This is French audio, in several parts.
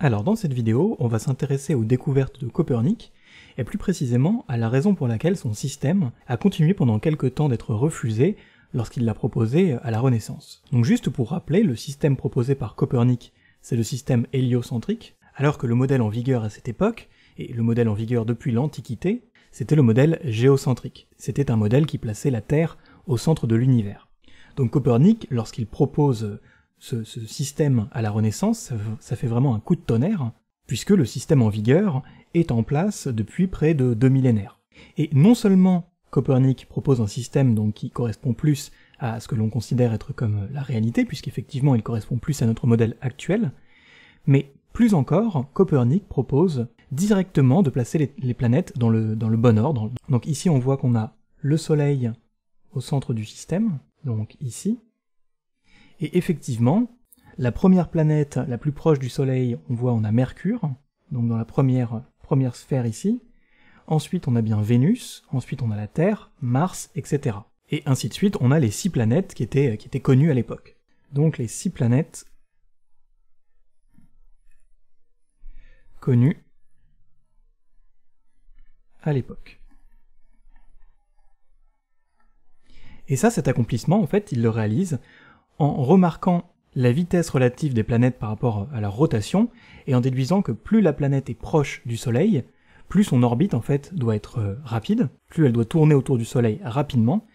Alors dans cette vidéo, on va s'intéresser aux découvertes de Copernic, et plus précisément à la raison pour laquelle son système a continué pendant quelque temps d'être refusé lorsqu'il l'a proposé à la Renaissance. Donc juste pour rappeler, le système proposé par Copernic, c'est le système héliocentrique, alors que le modèle en vigueur à cette époque, et le modèle en vigueur depuis l'Antiquité, c'était le modèle géocentrique. C'était un modèle qui plaçait la Terre au centre de l'univers. Donc Copernic, lorsqu'il propose ce, système à la Renaissance, ça, fait vraiment un coup de tonnerre, puisque le système en vigueur est en place depuis près de deux millénaires. Et non seulement Copernic propose un système donc qui correspond plus à ce que l'on considère être comme la réalité, puisqu'effectivement il correspond plus à notre modèle actuel, mais plus encore, Copernic propose directement de placer les, planètes dans le bon ordre. Donc ici on voit qu'on a le Soleil au centre du système, donc ici, et effectivement, la première planète la plus proche du Soleil, on voit, on a Mercure, donc dans la première, première sphère ici. Ensuite, on a bien Vénus, ensuite on a la Terre, Mars, etc. Et ainsi de suite, on a les six planètes qui étaient, qui étaient connues à l'époque. Donc les six planètes connues à l'époque. Et ça, cet accomplissement, en fait, il le réalise en remarquant la vitesse relative des planètes par rapport à leur rotation, et en déduisant que plus la planète est proche du Soleil, plus son orbite en fait doit être euh, rapide, plus elle doit tourner autour du Soleil rapidement,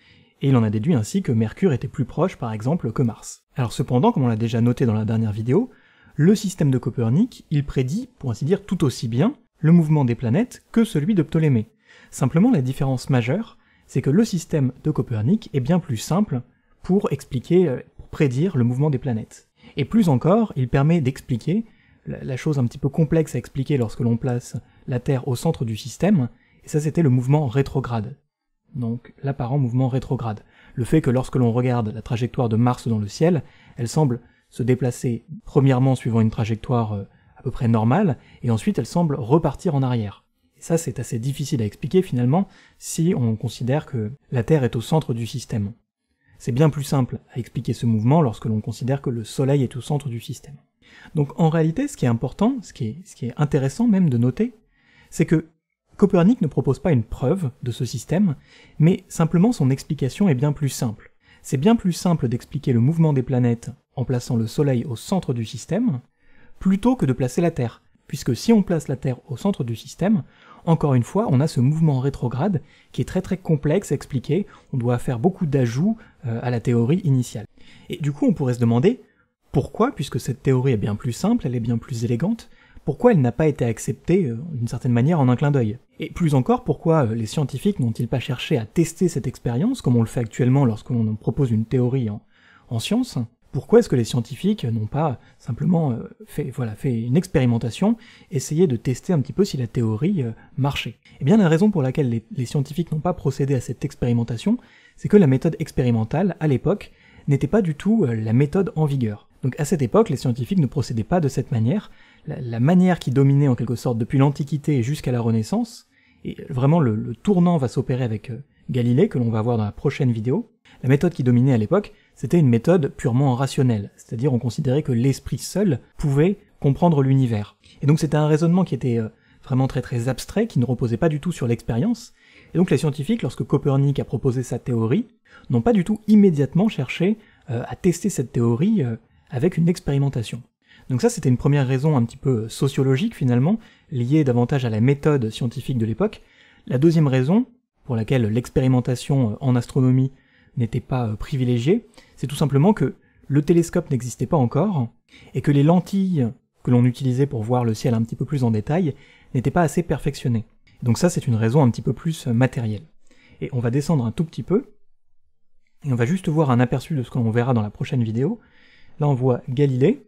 et il en a déduit ainsi que Mercure était plus proche par exemple que Mars. Alors cependant, comme on l'a déjà noté dans la dernière vidéo, le système de Copernic, il prédit, pour ainsi dire, tout aussi bien le mouvement des planètes que celui de Ptolémée. Simplement, la différence majeure, c'est que le système de Copernic est bien plus simple pour expliquer euh, prédire le mouvement des planètes. Et plus encore, il permet d'expliquer, la chose un petit peu complexe à expliquer lorsque l'on place la Terre au centre du système, et ça c'était le mouvement rétrograde. Donc l'apparent mouvement rétrograde. Le fait que lorsque l'on regarde la trajectoire de Mars dans le ciel, elle semble se déplacer premièrement suivant une trajectoire euh, à peu près normale, et ensuite elle semble repartir en arrière. Et ça c'est assez difficile à expliquer finalement si on considère que la Terre est au centre du système. C'est bien plus simple à expliquer ce mouvement lorsque l'on considère que le Soleil est au centre du système. Donc en réalité, ce qui est important, ce qui est, intéressant même de noter, c'est que Copernic ne propose pas une preuve de ce système, mais simplement son explication est bien plus simple. C'est bien plus simple d'expliquer le mouvement des planètes en plaçant le Soleil au centre du système, plutôt que de placer la Terre, puisque si on place la Terre au centre du système, encore une fois, on a ce mouvement rétrograde qui est très très complexe à expliquer, on doit faire beaucoup d'ajouts, euh, à la théorie initiale. Et du coup, on pourrait se demander pourquoi, puisque cette théorie est bien plus simple, elle est bien plus élégante, pourquoi elle n'a pas été acceptée euh, d'une certaine manière en un clin d'œil Et plus encore, pourquoi euh, les scientifiques n'ont-ils pas cherché à tester cette expérience, comme on le fait actuellement lorsqu'on propose une théorie en, science Pourquoi est-ce que les scientifiques n'ont pas simplement fait, voilà, fait une expérimentation, essayé de tester un petit peu si la théorie marchait Eh bien, la raison pour laquelle les scientifiques n'ont pas procédé à cette expérimentation, c'est que la méthode expérimentale, à l'époque, n'était pas du tout euh, la méthode en vigueur. Donc à cette époque, les scientifiques ne procédaient pas de cette manière. La, manière qui dominait en quelque sorte depuis l'Antiquité jusqu'à la Renaissance, et vraiment le, tournant va s'opérer avec euh, Galilée, que l'on va voir dans la prochaine vidéo, la méthode qui dominait à l'époque, c'était une méthode purement rationnelle, c'est-à-dire on considérait que l'esprit seul pouvait comprendre l'univers. Et donc c'était un raisonnement qui était euh, vraiment très très abstrait, qui ne reposait pas du tout sur l'expérience, et donc les scientifiques, lorsque Copernic a proposé sa théorie, n'ont pas du tout immédiatement cherché euh, à tester cette théorie euh, avec une expérimentation. Donc ça, c'était une première raison un petit peu euh, sociologique finalement, liée davantage à la méthode scientifique de l'époque. La deuxième raison, pour laquelle l'expérimentation en astronomie n'était pas privilégiée, c'est tout simplement que le télescope n'existait pas encore, et que les lentilles que l'on utilisait pour voir le ciel un petit peu plus en détail n'étaient pas assez perfectionnées. Donc ça, c'est une raison un petit peu plus euh, matérielle. Et on va descendre un tout petit peu, et on va juste voir un aperçu de ce que l'on verra dans la prochaine vidéo. Là, on voit Galilée,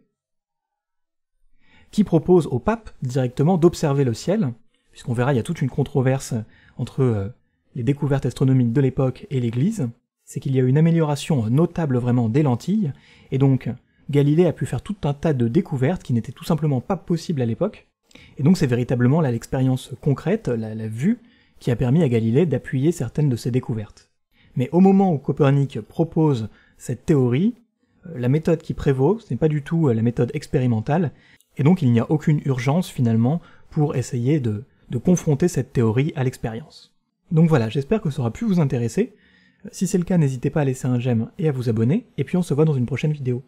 qui propose au pape directement d'observer le ciel, puisqu'on verra, il y a toute une controverse entre euh, les découvertes astronomiques de l'époque et l'Église, c'est qu'il y a une amélioration notable vraiment des lentilles, et donc Galilée a pu faire tout un tas de découvertes qui n'étaient tout simplement pas possibles à l'époque, et donc c'est véritablement là l'expérience concrète, la, vue, qui a permis à Galilée d'appuyer certaines de ses découvertes. Mais au moment où Copernic propose cette théorie, euh, la méthode qui prévaut, ce n'est pas du tout euh, la méthode expérimentale, et donc il n'y a aucune urgence finalement pour essayer de, de confronter cette théorie à l'expérience. Donc voilà, j'espère que ça aura pu vous intéresser. Euh, si c'est le cas, n'hésitez pas à laisser un j'aime et à vous abonner, et puis on se voit dans une prochaine vidéo.